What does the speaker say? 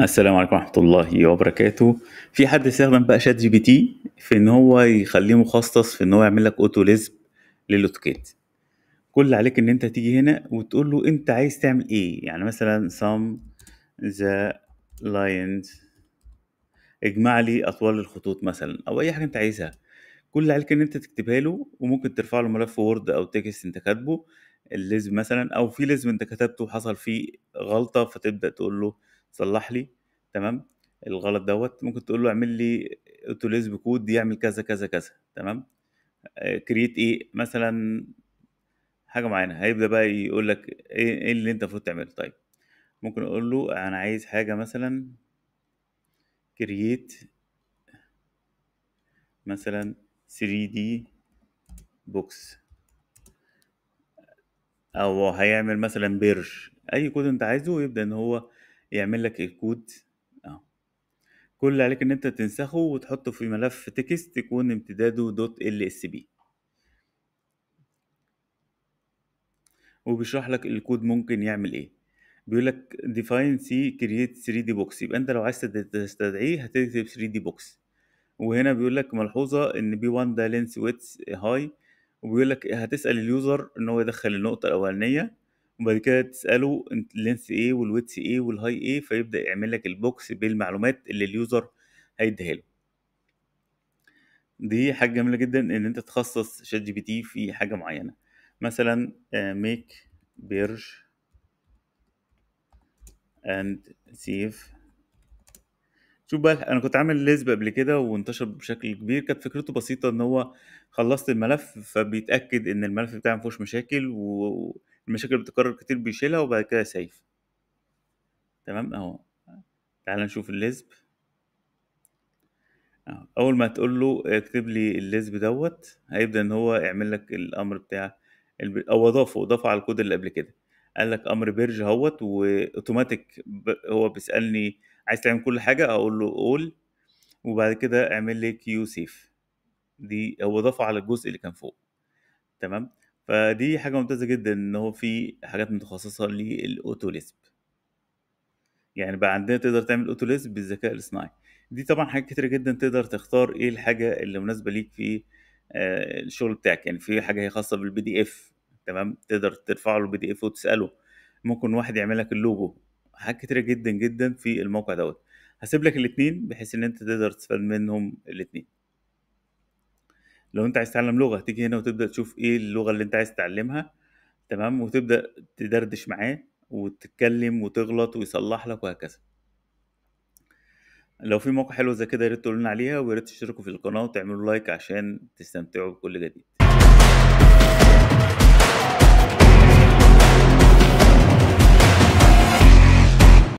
السلام عليكم ورحمة الله وبركاته في حد استخدم بقى شات جي بي تي في ان هو يخليه مخصص في ان هو يعمل لك اوتو ليزم للاوتوكيد كل عليك ان انت تيجي هنا وتقول له انت عايز تعمل ايه يعني مثلا سام ذا لاينز اجمع لي اطوال الخطوط مثلا او اي حاجة انت عايزها كل اللي عليك ان انت تكتبها له وممكن ترفع له ملف وورد او تكست انت كاتبه الليزم مثلا او في ليزم انت كتبته حصل فيه غلطة فتبدأ تقول له صلح لي تمام الغلط دوت ممكن تقول له اعمل لي اوتوليز بكود يعمل كذا كذا كذا تمام كريت آه، ايه مثلا حاجه معينه هيبدا بقى يقول لك ايه،, ايه اللي انت المفروض تعمله طيب ممكن اقول له انا عايز حاجه مثلا كرييت مثلا 3 دي بوكس او هيعمل مثلا بيرج اي كود انت عايزه ويبدا ان هو يعمل لك الكود اهو كل اللي عليك ان انت تنسخه وتحطه في ملف تكست يكون امتداده دوت ال اس بي وبيشرح لك الكود ممكن يعمل ايه بيقول لك define سي create 3 d box يبقى انت لو عايز تستدعيه هتكتب 3 d box وهنا بيقول لك ملحوظه ان بي 1 ده لينس ويتس هاي وبيقول لك هتسال اليوزر ان هو يدخل النقطه الاولانيه وبعد كده تساله انت اللينث ايه والويتس ايه والهاي ايه فيبدا يعمل لك البوكس بالمعلومات اللي اليوزر هيديها له دي حاجه جميله جدا ان انت تخصص شات جي بي تي في حاجه معينه مثلا ميك آه، بيرج اند سيف شوف بقى انا كنت عامل ليزب قبل كده وانتشر بشكل كبير كانت فكرته بسيطه ان هو خلصت الملف فبيتاكد ان الملف بتاعي مفيهوش مشاكل و... المشاكل بتكرر كتير بيشيلها وبعد كده سيف تمام اهو تعال نشوف الليزب اول ما تقول له اكتب لي الليزب دوت هيبدا ان هو يعمل لك الامر بتاع او اضافه اضافه على الكود اللي قبل كده قال لك امر بيرج اهوت واوتوماتيك هو بيسالني عايز تعمل كل حاجه اقول له اول وبعد كده اعمل لي كيو سيف دي هو اضافه على الجزء اللي كان فوق تمام فدي حاجة ممتازة جدًا إن هو في حاجات متخصصة للاوتو ليسب يعني بقى عندنا تقدر تعمل اوتو ليسب بالذكاء الاصطناعي. دي طبعًا حاجات كتيرة جدًا تقدر تختار إيه الحاجة اللي مناسبة ليك في آه، الشغل بتاعك، يعني في حاجة هي خاصة بالبي دي اف تمام، تقدر ترفع له دي اف وتسأله، ممكن واحد يعمل لك اللوجو، حاجات كتيرة جدًا، جدًا في الموقع دوت هسيب لك الاتنين بحيث إن أنت تقدر تستفاد منهم الاتنين. لو انت عايز تتعلم لغه تيجي هنا وتبدا تشوف ايه اللغه اللي انت عايز تتعلمها تمام وتبدا تدردش معاه وتتكلم وتغلط ويصلح لك وهكذا لو في موقع حلو زي كده يا ريت تقولوا عليها ويا ريت تشتركوا في القناه وتعملوا لايك عشان تستمتعوا بكل جديد